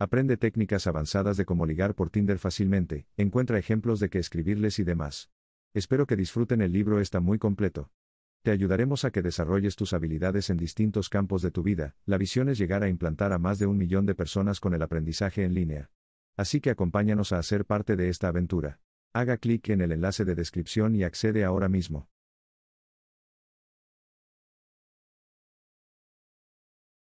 Aprende técnicas avanzadas de cómo ligar por Tinder fácilmente, encuentra ejemplos de qué escribirles y demás. Espero que disfruten el libro está muy completo. Te ayudaremos a que desarrolles tus habilidades en distintos campos de tu vida, la visión es llegar a implantar a más de un millón de personas con el aprendizaje en línea. Así que acompáñanos a hacer parte de esta aventura. Haga clic en el enlace de descripción y accede ahora mismo.